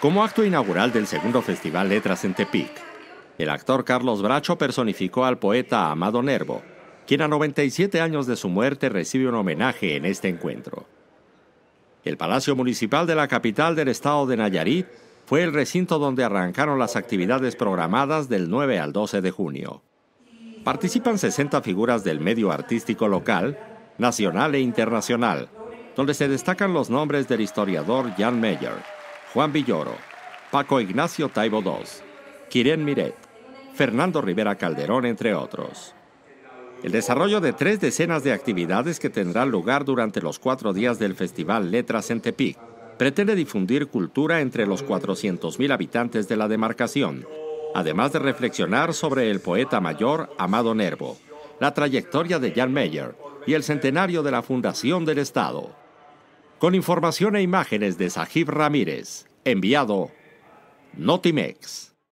Como acto inaugural del segundo Festival Letras en Tepic, el actor Carlos Bracho personificó al poeta Amado Nervo, quien a 97 años de su muerte recibe un homenaje en este encuentro. El Palacio Municipal de la capital del estado de Nayarit fue el recinto donde arrancaron las actividades programadas del 9 al 12 de junio. Participan 60 figuras del medio artístico local, nacional e internacional, donde se destacan los nombres del historiador Jan Meyer, Juan Villoro, Paco Ignacio Taibo II, Quirén Miret, Fernando Rivera Calderón, entre otros. El desarrollo de tres decenas de actividades que tendrán lugar durante los cuatro días del Festival Letras en Tepic pretende difundir cultura entre los 400.000 habitantes de la demarcación, además de reflexionar sobre el poeta mayor Amado Nervo, la trayectoria de Jan Meyer y el centenario de la fundación del Estado con información e imágenes de Sajib Ramírez, enviado Notimex.